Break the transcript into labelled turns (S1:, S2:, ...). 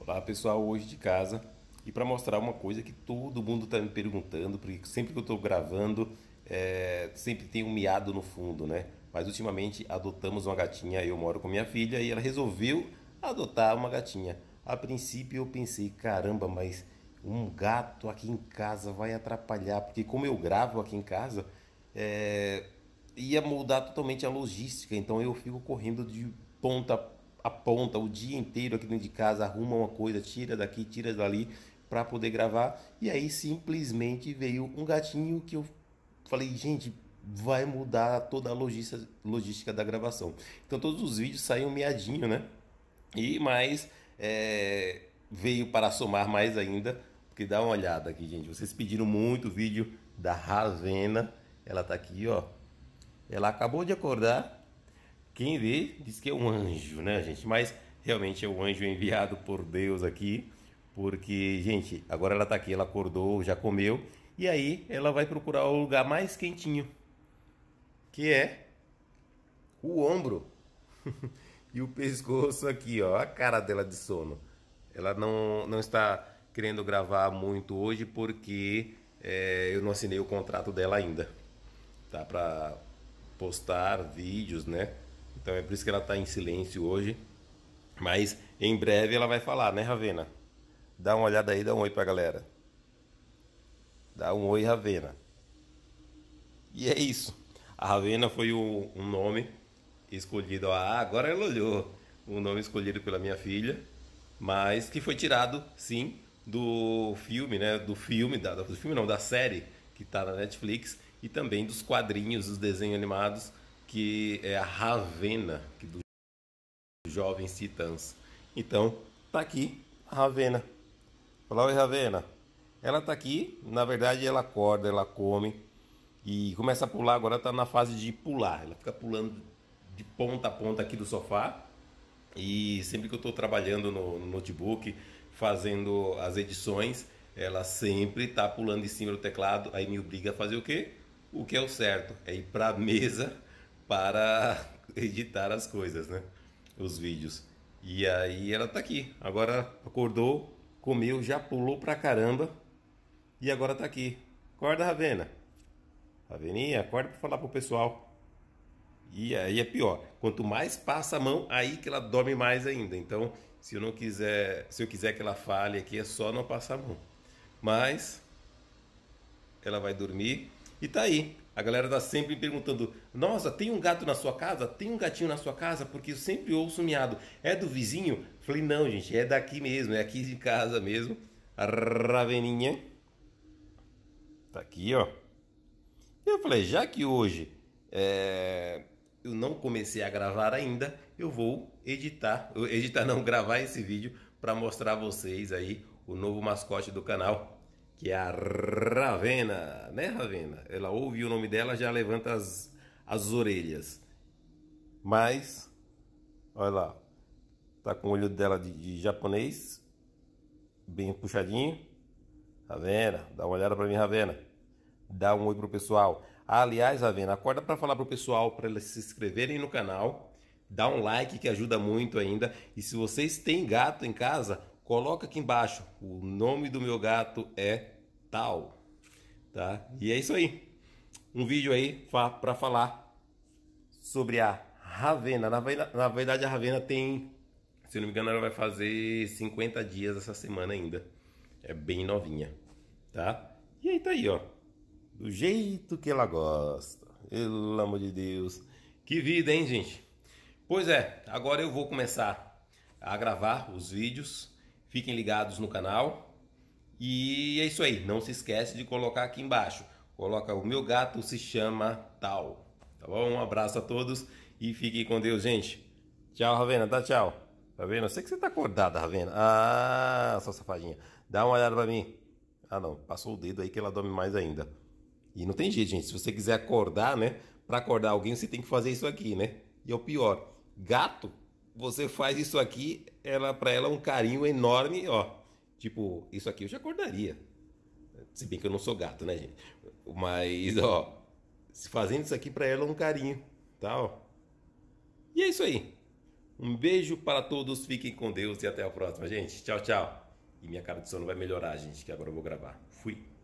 S1: Olá pessoal, hoje de casa e para mostrar uma coisa que todo mundo está me perguntando, porque sempre que eu estou gravando é, sempre tem um miado no fundo, né? Mas ultimamente adotamos uma gatinha, eu moro com minha filha e ela resolveu adotar uma gatinha. A princípio eu pensei, caramba, mas um gato aqui em casa vai atrapalhar, porque como eu gravo aqui em casa, é, ia mudar totalmente a logística, então eu fico correndo de ponta a ponta o dia inteiro aqui dentro de casa, arruma uma coisa, tira daqui, tira dali para poder gravar. E aí simplesmente veio um gatinho que eu falei, gente, vai mudar toda a logística, logística da gravação. Então todos os vídeos um meadinho, né? E mais é, veio para somar mais ainda, porque dá uma olhada aqui, gente. Vocês pediram muito o vídeo da Ravena, ela tá aqui, ó. Ela acabou de acordar. Quem vê diz que é um anjo, né, gente? Mas realmente é um anjo enviado por Deus aqui, porque, gente, agora ela tá aqui, ela acordou, já comeu, e aí ela vai procurar o lugar mais quentinho, que é o ombro. e o pescoço aqui, ó. A cara dela de sono. Ela não, não está querendo gravar muito hoje porque é, eu não assinei o contrato dela ainda. Tá? Pra postar vídeos, né? Então é por isso que ela tá em silêncio hoje. Mas em breve ela vai falar, né, Ravena? Dá uma olhada aí, dá um oi pra galera. Dá um oi, Ravena. E é isso. A Ravena foi o, um nome escolhido, ah, agora ela olhou o nome escolhido pela minha filha, mas que foi tirado, sim, do filme, né? Do filme, da, do filme não, da série que está na Netflix e também dos quadrinhos, dos desenhos animados, que é a Ravena, que dos Jovens Titãs. Então, tá aqui a Ravena. Fala, oi Ravena. Ela tá aqui, na verdade ela acorda, ela come e começa a pular, agora tá na fase de pular. Ela fica pulando de ponta a ponta aqui do sofá. E sempre que eu estou trabalhando no, no, notebook, fazendo as edições, ela sempre está pulando em cima do teclado, aí me obriga a fazer o quê? O que é o certo, é ir para a mesa para editar as coisas, né? Os vídeos. E aí ela está aqui. Agora acordou, comeu, já pulou pra caramba e agora está aqui. Acorda, Ravena. Raveninha, acorda para falar pro pessoal. E aí é pior. Quanto mais passa a mão, aí que ela dorme mais ainda. Então, se eu não quiser, se eu quiser que ela fale aqui, é só não passar a mão. Mas ela vai dormir e tá aí. A galera tá sempre perguntando: "Nossa, tem um gato na sua casa? Tem um gatinho na sua casa?" Porque eu sempre ouço miado. É do vizinho? Falei: "Não, gente, é daqui mesmo, é aqui de casa mesmo." A Raveninha tá aqui, ó. Eu falei: "Já que hoje é eu não comecei a gravar ainda, eu vou editar, editar não, gravar esse vídeo para mostrar a vocês aí o novo mascote do canal, que é a Ravena, né Ravena? Ela ouve o nome dela, já levanta as, as orelhas. Mas, olha lá, tá com o olho dela de, de japonês, bem puxadinho. Ravena, dá uma olhada para mim, Ravena. Dá um oi pro pessoal. Aliás, Avena, acorda para falar para o pessoal para eles se inscreverem no canal, dá um like que ajuda muito ainda. E se vocês têm gato em casa, coloca aqui embaixo. O nome do meu gato é tal, tá? E é isso aí. Um vídeo aí para falar sobre a Ravena. Na, na verdade, a Ravena tem, se não me engano, ela vai fazer 50 dias essa semana ainda. É bem novinha, tá? E aí tá aí, ó do jeito que ela gosta. Pelo amor de Deus. Que vida, hein, gente? Pois é, agora eu vou começar a gravar os vídeos. Fiquem ligados no canal. E é isso aí, não se esquece de colocar aqui embaixo. Coloca o meu gato se chama tal. Tá bom? Um abraço a todos e fiquem com Deus, gente. Tchau, Ravena, tá tchau. Ravena, tá eu sei que você tá acordada, Ravena. Ah, sua safadinha. Dá uma olhada pra mim. Ah, não, passou o dedo aí que ela dorme mais ainda. E não tem jeito, gente. Se você quiser acordar, né? Para acordar alguém, você tem que fazer isso aqui, né? E é o pior, gato, você faz isso aqui, ela para ela é um carinho enorme, ó. Tipo, isso aqui eu já acordaria. Se bem que eu não sou gato, né, gente? Mas, ó, fazendo isso aqui para ela é um carinho, tá, ó. E é isso aí. Um beijo para todos, fiquem com Deus e até a próxima, gente. Tchau, tchau. E minha cara de sono vai melhorar, gente, que agora eu vou gravar. Fui.